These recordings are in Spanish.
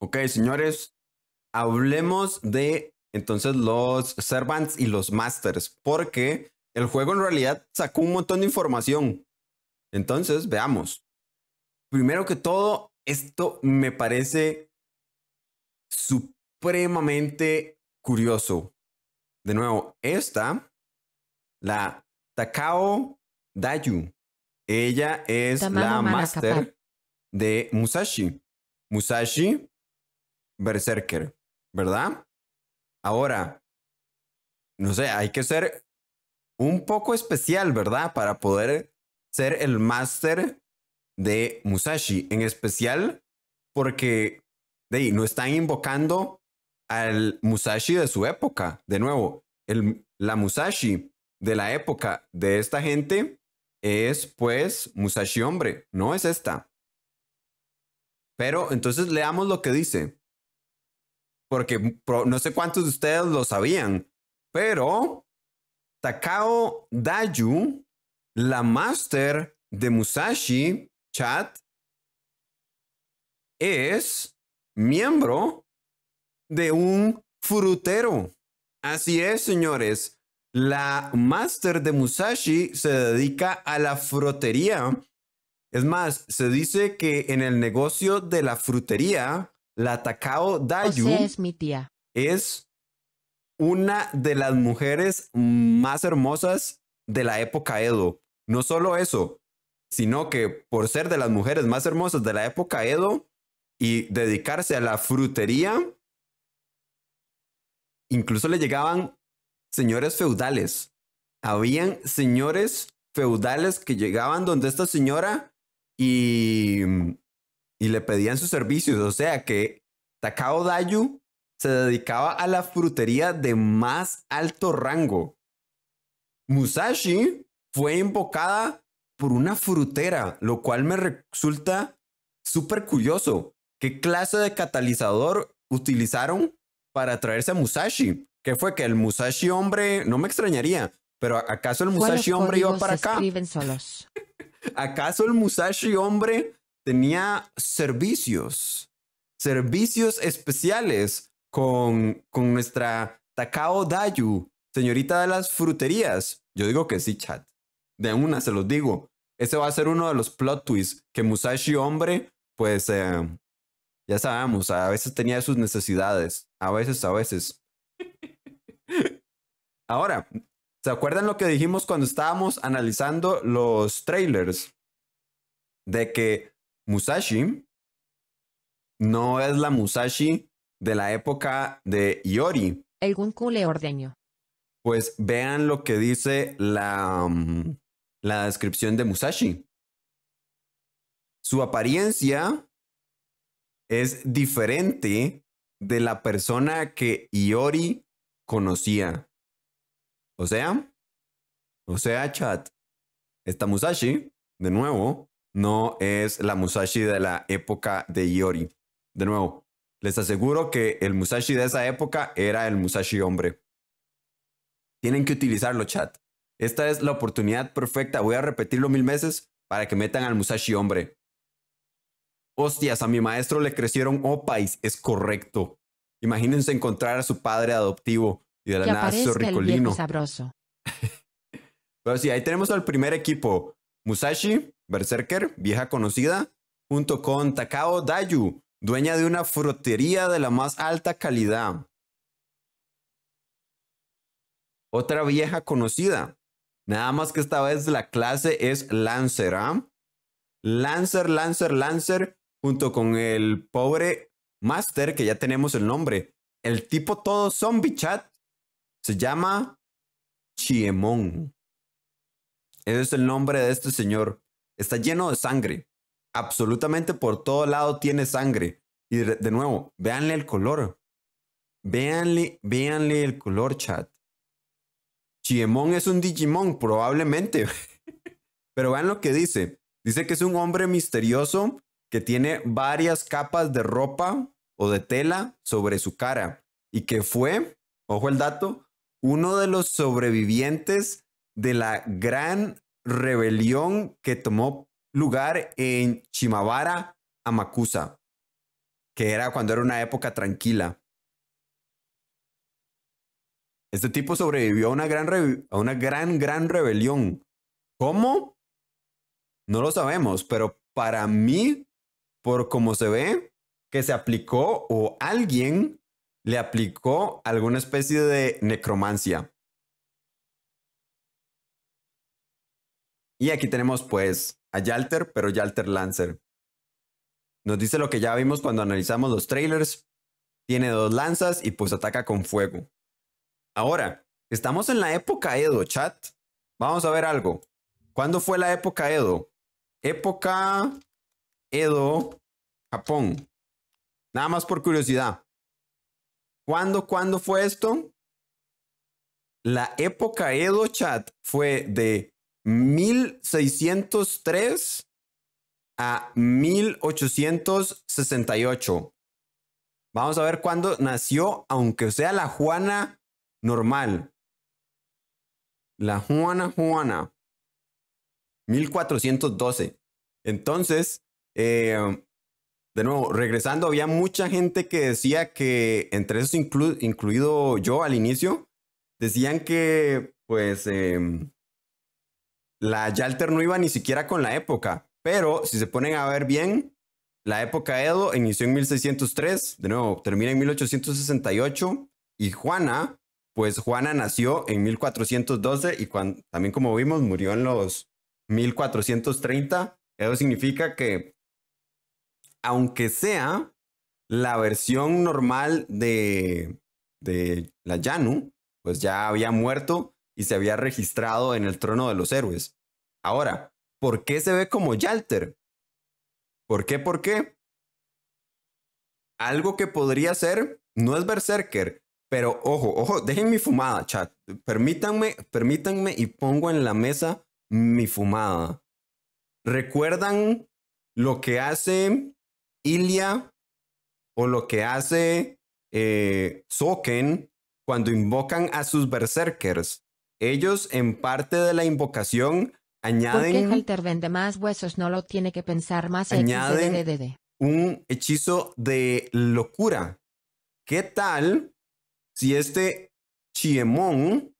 Ok, señores, hablemos de entonces los servants y los masters, porque el juego en realidad sacó un montón de información. Entonces, veamos. Primero que todo, esto me parece supremamente curioso. De nuevo, esta, la Takao Dayu, ella es la master de Musashi. Musashi, Berserker, ¿verdad? Ahora, no sé, hay que ser un poco especial, ¿verdad? Para poder ser el máster de Musashi, en especial porque de no están invocando al Musashi de su época. De nuevo, el, la Musashi de la época de esta gente es pues Musashi hombre, no es esta. Pero entonces leamos lo que dice. Porque no sé cuántos de ustedes lo sabían, pero Takao Dayu, la master de Musashi Chat, es miembro de un frutero. Así es, señores. La master de Musashi se dedica a la frutería. Es más, se dice que en el negocio de la frutería, la Takao Dayu es, es una de las mujeres más hermosas de la época Edo. No solo eso, sino que por ser de las mujeres más hermosas de la época Edo y dedicarse a la frutería, incluso le llegaban señores feudales. Habían señores feudales que llegaban donde esta señora y, mm, y le pedían sus servicios. O sea que Takao Dayu se dedicaba a la frutería de más alto rango. Musashi fue invocada por una frutera, lo cual me resulta súper curioso. ¿Qué clase de catalizador utilizaron para traerse a Musashi? ¿Qué fue que el Musashi hombre, no me extrañaría, pero ¿acaso el Musashi hombre iba para acá? Solos? ¿Acaso el Musashi hombre tenía servicios? Servicios especiales con, con nuestra Takao Dayu, señorita de las fruterías. Yo digo que sí, chat. De una se los digo. Ese va a ser uno de los plot twists que Musashi hombre, pues eh, ya sabemos, a veces tenía sus necesidades. A veces, a veces. Ahora, ¿Se acuerdan lo que dijimos cuando estábamos analizando los trailers? De que Musashi no es la Musashi de la época de Iori. El ordeño. Pues vean lo que dice la, mm, la descripción de Musashi. Su apariencia es diferente de la persona que Iori conocía. O sea, o sea, chat, esta Musashi, de nuevo, no es la Musashi de la época de Iori. De nuevo, les aseguro que el Musashi de esa época era el Musashi hombre. Tienen que utilizarlo, chat. Esta es la oportunidad perfecta. Voy a repetirlo mil veces para que metan al Musashi hombre. Hostias, a mi maestro le crecieron opais. Es correcto. Imagínense encontrar a su padre adoptivo. Y de la que nada, Ricolino. sabroso. Pero sí, ahí tenemos al primer equipo. Musashi, Berserker, vieja conocida, junto con Takao Dayu, dueña de una frutería de la más alta calidad. Otra vieja conocida. Nada más que esta vez la clase es Lancer, ¿ah? Lancer, Lancer, Lancer, junto con el pobre Master, que ya tenemos el nombre. El tipo todo zombie chat se llama Chiemón. Ese es el nombre de este señor. Está lleno de sangre. Absolutamente por todo lado tiene sangre. Y de, nuevo, véanle el color. Véanle, véanle el color, chat. Chiemón es un Digimon, probablemente. Pero vean lo que dice. Dice que es un hombre misterioso que tiene varias capas de ropa o de tela sobre su cara y que fue, ojo el dato, uno de los sobrevivientes de la gran rebelión que tomó lugar en Chimabara, Amakusa, que era cuando era una época tranquila. Este tipo sobrevivió a una gran, gran, gran rebelión. ¿Cómo? No lo sabemos, pero para mí, por como se ve, que se aplicó o alguien le aplicó alguna especie de necromancia. Y aquí tenemos pues a Yalter, pero Yalter Lancer. Nos dice lo que ya vimos cuando analizamos los trailers. Tiene dos lanzas y pues ataca con fuego. Ahora, estamos en la época Edo, chat. Vamos a ver algo. ¿Cuándo fue la época Edo? Época Edo, Japón. Nada más por curiosidad. ¿Cuándo, cuándo fue esto? La época Edo Chat fue de 1603 a 1868. Vamos a ver cuándo nació, aunque sea la Juana normal. La Juana Juana. 1412. Entonces, eh, de nuevo, regresando, había mucha gente que decía que, entre esos incluido yo al inicio, decían que pues em, la Yalter no iba ni siquiera con la época. Pero si se ponen a ver bien, la época Edo inició en 1603, de nuevo, termina en 1868 y Juana, pues Juana nació en 1412 y también como vimos murió en los 1430. eso significa que aunque sea la versión normal de, de la Yanu, pues ya había muerto y se había registrado en el trono de los héroes. Ahora, ¿por qué se ve como Yalter? ¿Por qué? ¿Por qué? Algo que podría ser, no es Berserker, pero ojo, ojo, dejen mi fumada, chat. Permítanme, permítanme y pongo en la mesa mi fumada. ¿Recuerdan lo que hace Ilia o lo que hace eh, Soken cuando invocan a sus berserkers. Ellos en parte de la invocación añaden... Porque vende más huesos, no lo tiene que pensar más. Añade un hechizo de locura. ¿Qué tal si este Chiemón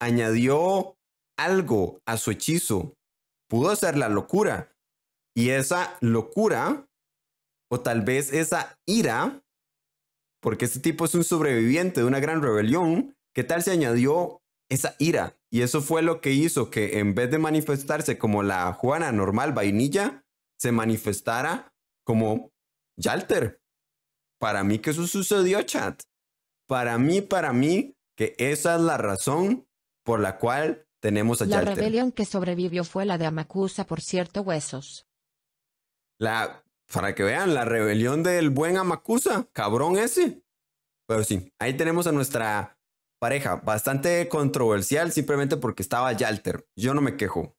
añadió algo a su hechizo? Pudo ser la locura. Y esa locura o tal vez esa ira, porque este tipo es un sobreviviente de una gran rebelión, ¿qué tal se añadió esa ira? Y eso fue lo que hizo que en vez de manifestarse como la Juana normal vainilla, se manifestara como Yalter. Para mí que eso sucedió, chat. Para mí, para mí, que esa es la razón por la cual tenemos a Yalter. La rebelión que sobrevivió fue la de Amakusa por cierto huesos. La para que vean la rebelión del buen Amakusa, cabrón ese. Pero sí, ahí tenemos a nuestra pareja, bastante controversial simplemente porque estaba Yalter. Yo no me quejo.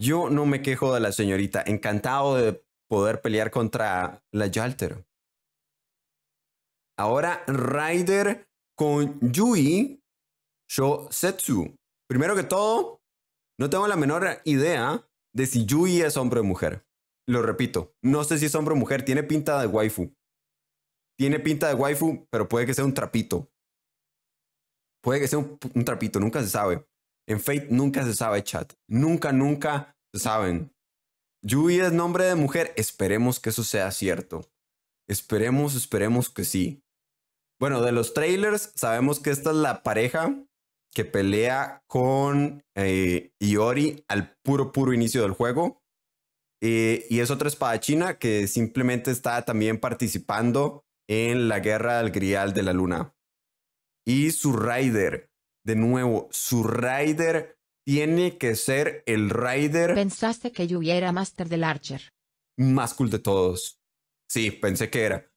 Yo no me quejo de la señorita. Encantado de poder pelear contra la Yalter. Ahora Ryder con Yui Shosetsu. Primero que todo, no tengo la menor idea de si Yui es hombre o mujer lo repito, no sé si es hombre o mujer, tiene pinta de waifu. Tiene pinta de waifu, pero puede que sea un trapito. Puede que sea un, trapito, nunca se sabe. En Fate nunca se sabe, chat. Nunca, nunca se saben. Yui es nombre de mujer. Esperemos que eso sea cierto. Esperemos, esperemos que sí. Bueno, de los trailers sabemos que esta es la pareja que pelea con eh, Iori al puro, puro inicio del juego. Eh, y es otra espada china que simplemente está también participando en la guerra al Grial de la Luna. Y su rider, de nuevo, su rider tiene que ser el rider. Pensaste que yo era Master del Archer. Más cool de todos. Sí, pensé que era.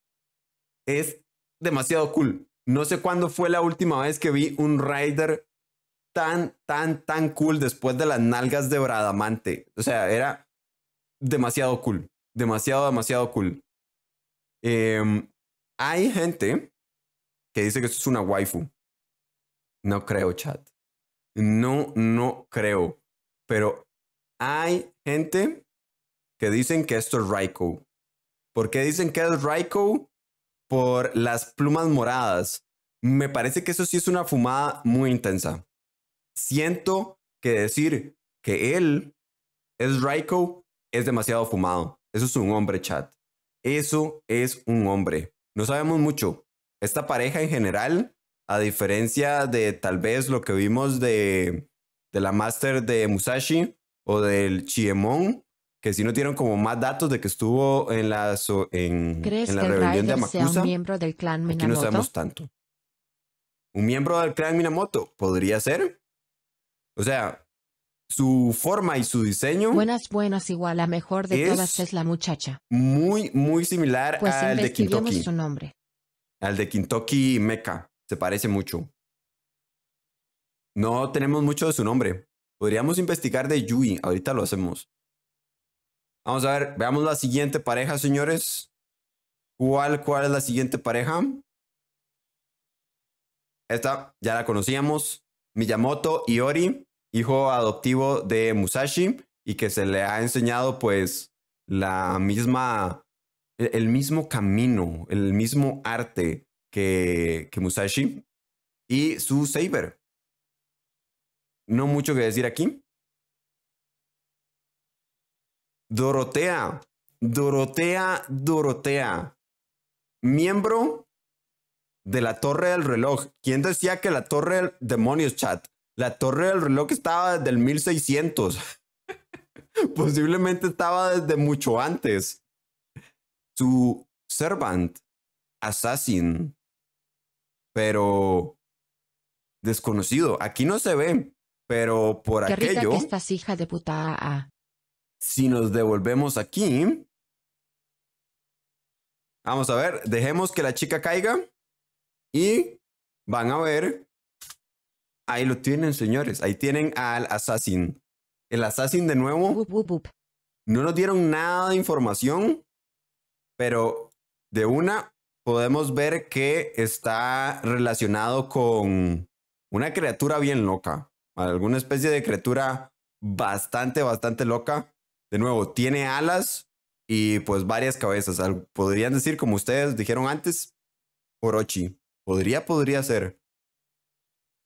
Es demasiado cool. No sé cuándo fue la última vez que vi un rider tan, tan, tan cool después de las nalgas de Bradamante. O sea, era demasiado cool. Demasiado, demasiado cool. Em, hay gente que dice que esto es una waifu. No creo, chat. No, no creo. Pero hay gente que dicen que esto es Raiko. ¿Por qué dicen que es Raiko? Por las plumas moradas. Me parece que eso sí es una fumada muy intensa. Siento que decir que él es Raiko es demasiado fumado. Eso es un hombre, chat. Eso es un hombre. No sabemos mucho. Esta pareja en general, a diferencia de tal vez lo que vimos de, la Master de Musashi o del Chiemon, que si no tienen como más datos de que estuvo en la, en, la rebelión de Amakusa. miembro del clan Minamoto? no sabemos tanto. ¿Un miembro del clan Minamoto? Podría ser. O sea, su forma y su diseño. Buenas, buenas, igual la mejor de todas es la muchacha. Muy, muy similar pues al de Kintoki su nombre. Al de Kentucky Mecha. Se parece mucho. No tenemos mucho de su nombre. Podríamos investigar de Yui. Ahorita lo hacemos. Vamos a ver, veamos la siguiente pareja, señores. ¿Cuál, cuál es la siguiente pareja? Esta ya la conocíamos. Miyamoto y Ori hijo adoptivo de Musashi y que se le ha enseñado pues la misma, e-, el mismo camino, el mismo arte que, que Musashi y su Saber. No mucho que decir aquí. Dorotea, Dorotea, Dorotea, miembro de la Torre del Reloj. ¿Quién decía que la Torre del Demonios Chat? La torre del reloj estaba desde el 1600. Posiblemente estaba desde mucho antes. Su servant, assassin, pero desconocido. Aquí no se ve, pero por Qué aquello. Que estas hija de puta. Si nos devolvemos aquí, Vamos a ver, dejemos que la chica caiga y van a ver Ahí lo tienen, señores. Ahí tienen al Assassin. El Assassin de nuevo. No nos dieron nada de información, pero de una podemos ver que está relacionado con una criatura bien loca. Alguna especie de criatura bastante, bastante loca. De nuevo, tiene alas y pues varias cabezas. Podrían decir, como ustedes dijeron antes, Orochi. Podría, podría ser.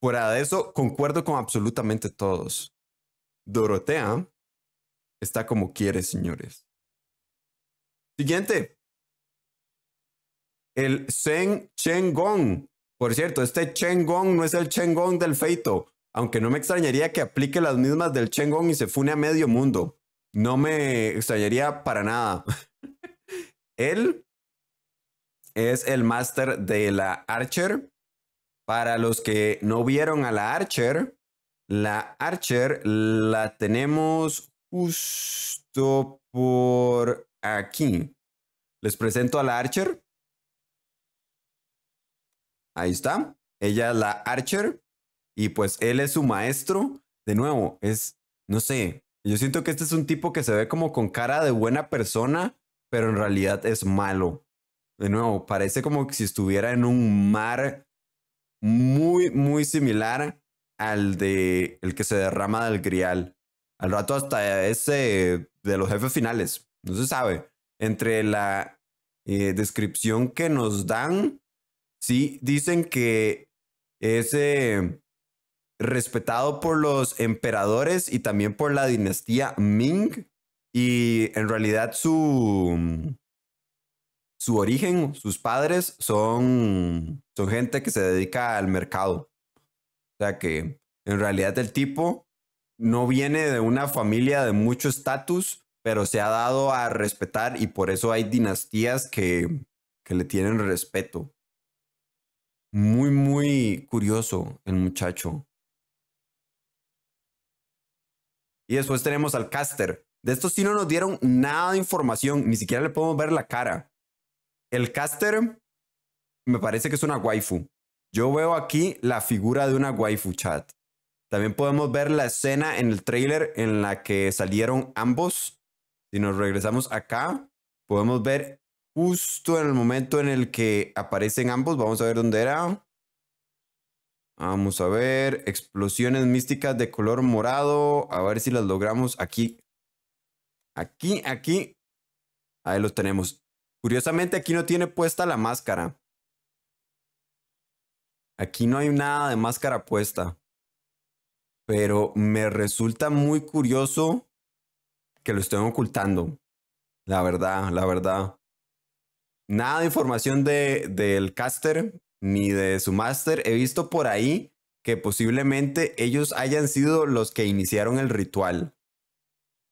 Fuera de eso, concuerdo con absolutamente todos. Dorotea está como quiere, señores. Siguiente. El Zen Gong. Por cierto, este Gong no es el Gong del feito, aunque no me extrañaría que aplique las mismas del Gong y se fune a medio mundo. No me extrañaría para nada. Él es el máster de la Archer para los que no vieron a la Archer, la Archer la tenemos justo por aquí. Les presento a la Archer. Ahí está. Ella es la Archer. Y pues él es su maestro. De nuevo, es, no sé, yo siento que este es un tipo que se ve como con cara de buena persona, pero en realidad es malo. De nuevo, parece como que si estuviera en un mar muy, muy similar al de el que se derrama del grial. Al rato hasta ese de los jefes finales. No se sabe. Entre la eh, descripción que nos dan, sí dicen que es eh, respetado por los emperadores y también por la dinastía Ming. Y en realidad su, su origen, sus padres son, son gente que se dedica al mercado. O sea que en realidad el tipo no viene de una familia de mucho estatus, pero se ha dado a respetar y por eso hay dinastías que, que le tienen respeto. Muy, muy curioso el muchacho. Y después tenemos al caster. De estos sí no nos dieron nada de información, ni siquiera le podemos ver la cara. El caster me parece que es una waifu. Yo veo aquí la figura de una waifu chat. También podemos ver la escena en el trailer en la que salieron ambos. Si nos regresamos acá, podemos ver justo en el momento en el que aparecen ambos. Vamos a ver dónde era. Vamos a ver. Explosiones místicas de color morado. A ver si las logramos aquí. Aquí, aquí. Ahí los tenemos. Curiosamente aquí no tiene puesta la máscara. Aquí no hay nada de máscara puesta. Pero me resulta muy curioso que lo estén ocultando. La verdad, la verdad. Nada de información de, del caster ni de su máster. He visto por ahí que posiblemente ellos hayan sido los que iniciaron el ritual.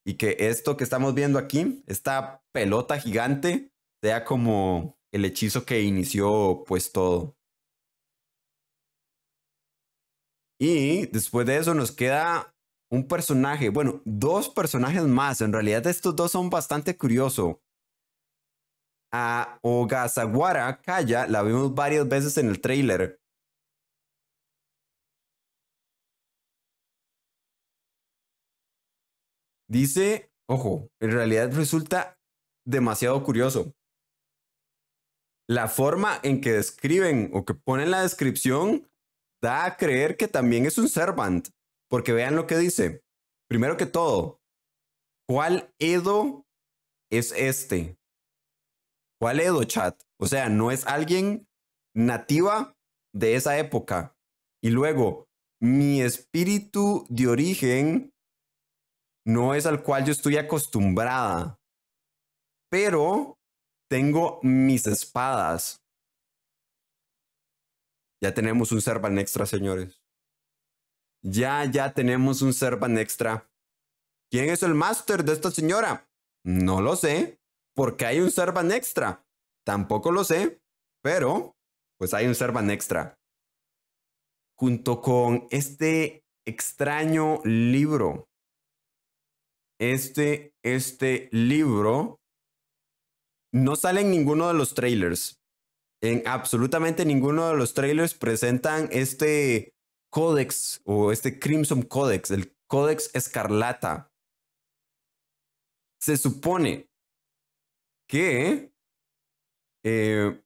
Y que esto que estamos viendo aquí, esta pelota gigante, sea como el hechizo que inició pues todo. Y después de eso nos queda un personaje, bueno, dos personajes más. En realidad estos dos son bastante curiosos. A Ogasawara Kaya la vimos varias veces en el trailer. Dice, ojo, en realidad resulta demasiado curioso la forma en que describen o que ponen la descripción da a creer que también es un servant, porque vean lo que dice. Primero que todo, ¿cuál Edo es este? ¿Cuál Edo chat? O sea, no es alguien nativa de esa época. Y luego, mi espíritu de origen no es al cual yo estoy acostumbrada, pero tengo mis espadas. Ya tenemos un Servan extra, señores. Ya, ya tenemos un Servan extra. ¿Quién es el máster de esta señora? No lo sé, porque hay un Servan extra. Tampoco lo sé, pero pues hay un Servan extra. Junto con este extraño libro. Este, este libro no sale en ninguno de los trailers. En absolutamente ninguno de los trailers presentan este Codex o este Crimson Codex, el Codex Escarlata. Se supone que eh,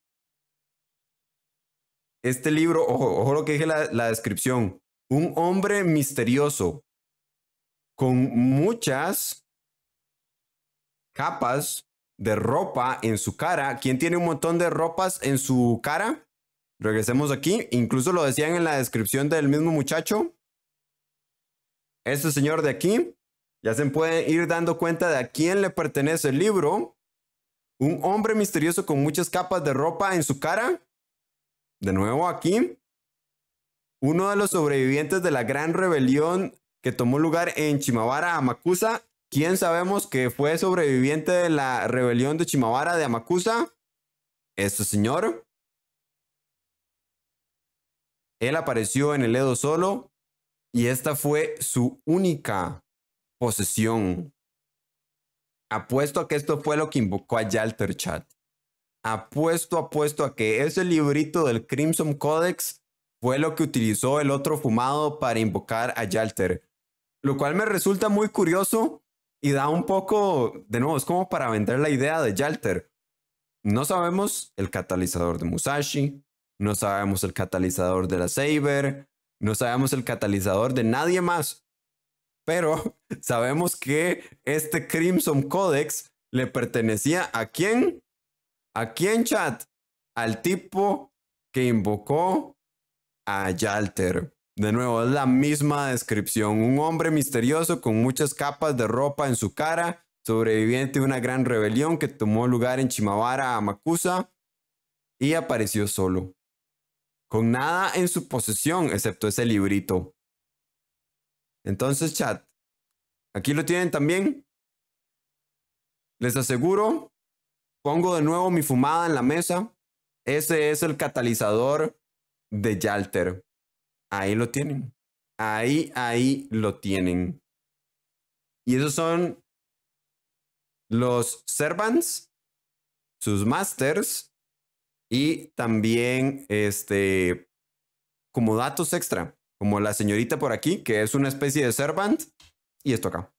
este libro, ojo, lo que dije la descripción, un hombre misterioso con muchas capas de ropa en su cara. ¿Quién tiene un montón de ropas en su cara? Regresemos aquí. Incluso lo decían en la descripción del mismo muchacho. Este señor de aquí. Ya se puede ir dando cuenta de a quién le pertenece el libro. Un hombre misterioso con muchas capas de ropa en su cara. De nuevo aquí. Uno de los sobrevivientes de la gran rebelión que tomó lugar en Chimabara, Amakusa, ¿Quién sabemos que fue sobreviviente de la rebelión de Chimabara de Amakusa. Este señor. Él apareció en el Edo solo y esta fue su única posesión. Apuesto a que esto fue lo que invocó a Yalter Chat. Apuesto, apuesto a que ese librito del Crimson Codex fue lo que utilizó el otro fumado para invocar a Yalter. Lo cual me resulta muy curioso y da un poco, de nuevo, es como para vender la idea de Yalter. No sabemos el catalizador de Musashi, no sabemos el catalizador de la Saber, no sabemos el catalizador de nadie más. Pero sabemos que este Crimson Codex le pertenecía a quién? ¿A quién, chat? Al tipo que invocó a Yalter. De nuevo, es la misma descripción. Un hombre misterioso con muchas capas de ropa en su cara, sobreviviente de una gran rebelión que tomó lugar en Chimabara, Amakusa, y apareció solo. Con nada en su posesión, excepto ese librito. Entonces, chat, aquí lo tienen también. Les aseguro, pongo de nuevo mi fumada en la mesa. Ese es el catalizador de Yalter. Ahí lo tienen. Ahí, ahí lo tienen. Y esos son los servants, sus masters y también este como datos extra, como la señorita por aquí, que es una especie de servant y esto acá.